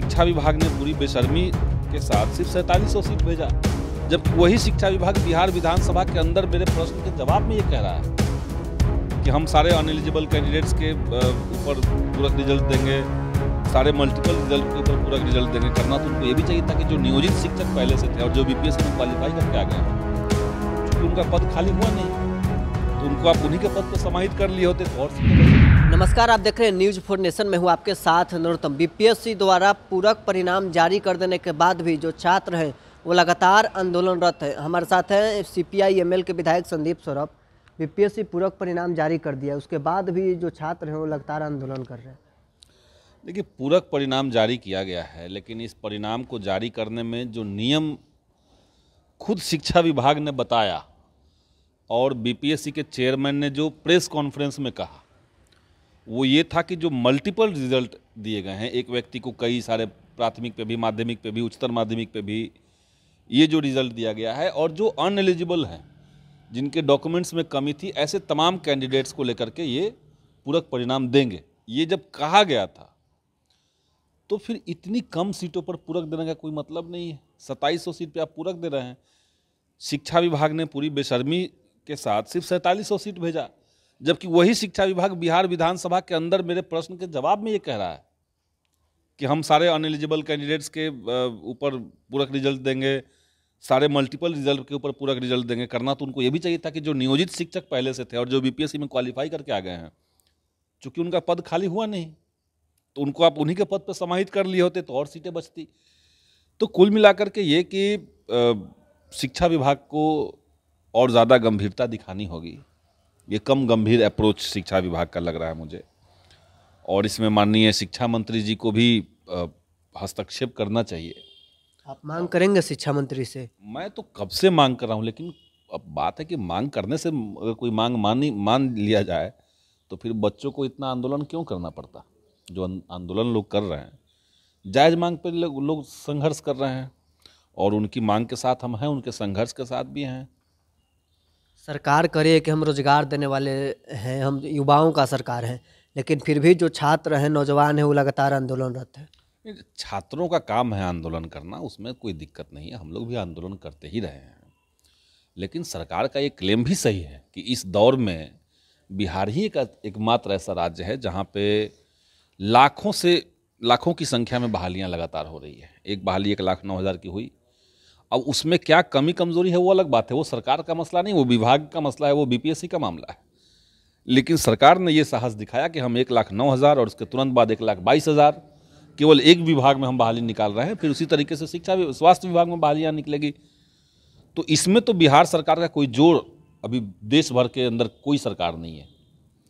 शिक्षा विभाग ने पूरी बेशर्मी के साथ सिर्फ सैंतालीस सौ सीट भेजा जब वही शिक्षा विभाग बिहार विधानसभा के अंदर मेरे प्रश्न के जवाब में ये कह रहा है कि हम सारे अनएलिजिबल कैंडिडेट्स के ऊपर पूरा रिजल्ट देंगे सारे मल्टीपल रिजल्ट के ऊपर पूरा रिजल्ट देंगे करना तो उनको ये भी चाहिए था कि जो नियोजित शिक्षक पहले से थे और जो बीपीएससी में क्वालिफाई करके आ गए उनका पद खाली हुआ नहीं तो उनको आप उन्हीं के पद पर समाहित कर लिए होते तो और नमस्कार आप देख रहे हैं न्यूज फोर नेशन में हूँ आपके साथ नरोत्तम बीपीएससी द्वारा पूरक परिणाम जारी कर देने के बाद भी जो छात्र हैं वो लगातार आंदोलनरत हैं हमारे साथ हैं सीपीआई एमएल के विधायक संदीप सौरभ बीपीएससी पूरक परिणाम जारी कर दिया उसके बाद भी जो छात्र हैं वो लगातार आंदोलन कर रहे हैं देखिए पूरक परिणाम जारी किया गया है लेकिन इस परिणाम को जारी करने में जो नियम खुद शिक्षा विभाग ने बताया और बीपीएससी के चेयरमैन ने जो प्रेस कॉन्फ्रेंस में कहा वो ये था कि जो मल्टीपल रिजल्ट दिए गए हैं एक व्यक्ति को कई सारे प्राथमिक पे भी माध्यमिक पे भी उच्चतर माध्यमिक पे भी ये जो रिज़ल्ट दिया गया है और जो अन एलिजिबल हैं जिनके डॉक्यूमेंट्स में कमी थी ऐसे तमाम कैंडिडेट्स को लेकर के ये पूरक परिणाम देंगे ये जब कहा गया था तो फिर इतनी कम सीटों पर पूरक देने का कोई मतलब नहीं है सत्ताईस सौ सीट पर आप पूरक दे रहे हैं शिक्षा विभाग ने पूरी बेशर्मी के साथ सिर्फ सैंतालीस सीट भेजा जबकि वही शिक्षा विभाग बिहार विधानसभा के अंदर मेरे प्रश्न के जवाब में ये कह रहा है कि हम सारे अनएलिजिबल कैंडिडेट्स के ऊपर पूरक रिजल्ट देंगे सारे मल्टीपल रिजल्ट के ऊपर पूरक रिजल्ट देंगे करना तो उनको ये भी चाहिए था कि जो नियोजित शिक्षक पहले से थे और जो बीपीएससी में क्वालिफाई करके आ गए हैं चूंकि उनका पद खाली हुआ नहीं तो उनको आप उन्हीं के पद पर समाहित कर लिए होते तो और सीटें बचती तो कुल मिलाकर के ये कि शिक्षा विभाग को और ज़्यादा गंभीरता दिखानी होगी ये कम गंभीर अप्रोच शिक्षा विभाग का लग रहा है मुझे और इसमें माननीय शिक्षा मंत्री जी को भी हस्तक्षेप करना चाहिए आप मांग करेंगे शिक्षा मंत्री से मैं तो कब से मांग कर रहा हूँ लेकिन अब बात है कि मांग करने से अगर कोई मांग मानी मान लिया जाए तो फिर बच्चों को इतना आंदोलन क्यों करना पड़ता जो आंदोलन लोग कर रहे हैं जायज़ मांग पर लोग संघर्ष कर रहे हैं और उनकी मांग के साथ हम हैं उनके संघर्ष के साथ भी हैं सरकार करे कि हम रोज़गार देने वाले हैं हम युवाओं का सरकार है लेकिन फिर भी जो छात्र हैं नौजवान हैं वो लगातार आंदोलनरत हैं छात्रों का काम है आंदोलन करना उसमें कोई दिक्कत नहीं है हम लोग भी आंदोलन करते ही रहे हैं लेकिन सरकार का ये क्लेम भी सही है कि इस दौर में बिहार ही का एकमात्र ऐसा राज्य है जहाँ पे लाखों से लाखों की संख्या में बहालियाँ लगातार हो रही है एक बहाली एक लाख नौ हज़ार की हुई अब उसमें क्या कमी कमज़ोरी है वो अलग बात है वो सरकार का मसला नहीं वो विभाग का मसला है वो बीपीएससी का मामला है लेकिन सरकार ने ये साहस दिखाया कि हम एक लाख नौ हज़ार और उसके तुरंत बाद एक लाख बाईस हज़ार केवल एक विभाग में हम बहाली निकाल रहे हैं फिर उसी तरीके से शिक्षा स्वास्थ्य विभाग में बहालियाँ निकलेगी तो इसमें तो बिहार सरकार का कोई जोर अभी देश भर के अंदर कोई सरकार नहीं है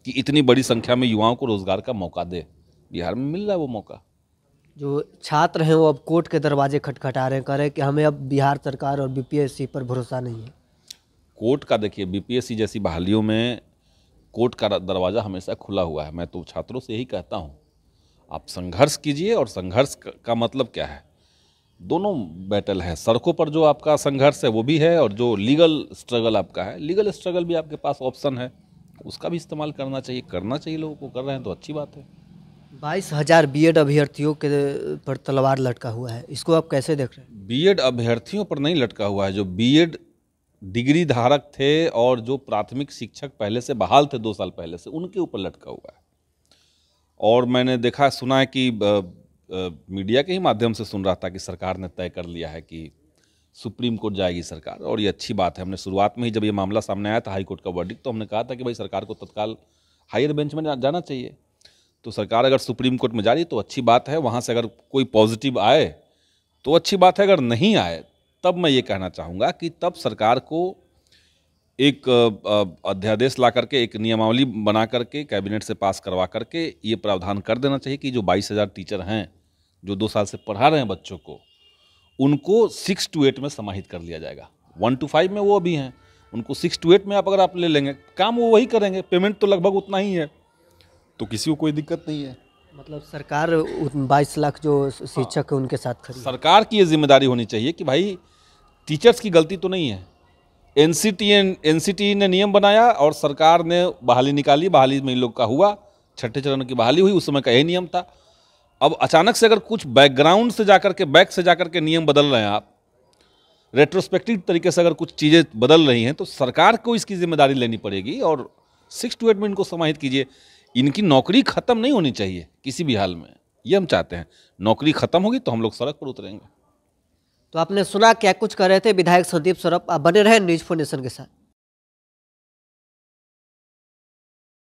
कि इतनी बड़ी संख्या में युवाओं को रोज़गार का मौका दे बिहार में मिल रहा है वो मौका जो छात्र हैं वो अब कोर्ट के दरवाजे खटखटा रहे हैं कह रहे हैं कि हमें अब बिहार सरकार और बीपीएससी पर भरोसा नहीं है कोर्ट का देखिए बीपीएससी जैसी बहालियों में कोर्ट का दरवाज़ा हमेशा खुला हुआ है मैं तो छात्रों से यही कहता हूँ आप संघर्ष कीजिए और संघर्ष का मतलब क्या है दोनों बैटल है सड़कों पर जो आपका संघर्ष है वो भी है और जो लीगल स्ट्रगल आपका है लीगल स्ट्रगल भी आपके पास ऑप्शन है उसका भी इस्तेमाल करना चाहिए करना चाहिए लोगों को कर रहे हैं तो अच्छी बात है बाईस हजार बी अभ्यर्थियों के पर तलवार लटका हुआ है इसको आप कैसे देख रहे हैं बी अभ्यर्थियों पर नहीं लटका हुआ है जो बी डिग्री धारक थे और जो प्राथमिक शिक्षक पहले से बहाल थे दो साल पहले से उनके ऊपर लटका हुआ है और मैंने देखा सुना है कि आ, आ, मीडिया के ही माध्यम से सुन रहा था कि सरकार ने तय कर लिया है कि सुप्रीम कोर्ट जाएगी सरकार और ये अच्छी बात है हमने शुरुआत में ही जब ये मामला सामने आया था हाई कोर्ट का वर्डिक तो हमने कहा था कि भाई सरकार को तत्काल हायर बेंच में जाना चाहिए तो सरकार अगर सुप्रीम कोर्ट में जा रही तो अच्छी बात है वहाँ से अगर कोई पॉजिटिव आए तो अच्छी बात है अगर नहीं आए तब मैं ये कहना चाहूँगा कि तब सरकार को एक अध्यादेश ला करके एक नियमावली बना करके कैबिनेट से पास करवा करके ये प्रावधान कर देना चाहिए कि जो बाईस हज़ार टीचर हैं जो दो साल से पढ़ा रहे हैं बच्चों को उनको सिक्स टू एट में समाहित कर लिया जाएगा वन टू फाइव में वो अभी हैं उनको सिक्स टू एट में आप अगर आप ले लेंगे काम वो वही करेंगे पेमेंट तो लगभग उतना ही है तो किसी को कोई दिक्कत नहीं है मतलब सरकार 22 लाख जो शिक्षक है उनके साथ खड़ी सरकार की ये जिम्मेदारी होनी चाहिए कि भाई टीचर्स की गलती तो नहीं है एन एनसीटी ने नियम बनाया और सरकार ने बहाली निकाली बहाली में इन लोग का हुआ छठे चरण की बहाली हुई उस समय का यही नियम था अब अचानक से अगर कुछ बैकग्राउंड से जाकर के बैक से जाकर के नियम बदल रहे हैं आप रेट्रोस्पेक्टिव तरीके से अगर कुछ चीज़ें बदल रही हैं तो सरकार को इसकी जिम्मेदारी लेनी पड़ेगी और सिक्स टू एट में इनको समाहित कीजिए इनकी नौकरी ख़त्म नहीं होनी चाहिए किसी भी हाल में ये हम चाहते हैं नौकरी ख़त्म होगी तो हम लोग सड़क पर उतरेंगे तो आपने सुना क्या कुछ कर रहे थे विधायक संदीप सौरभ आप बने रहे न्यूज फाउंडेशन के साथ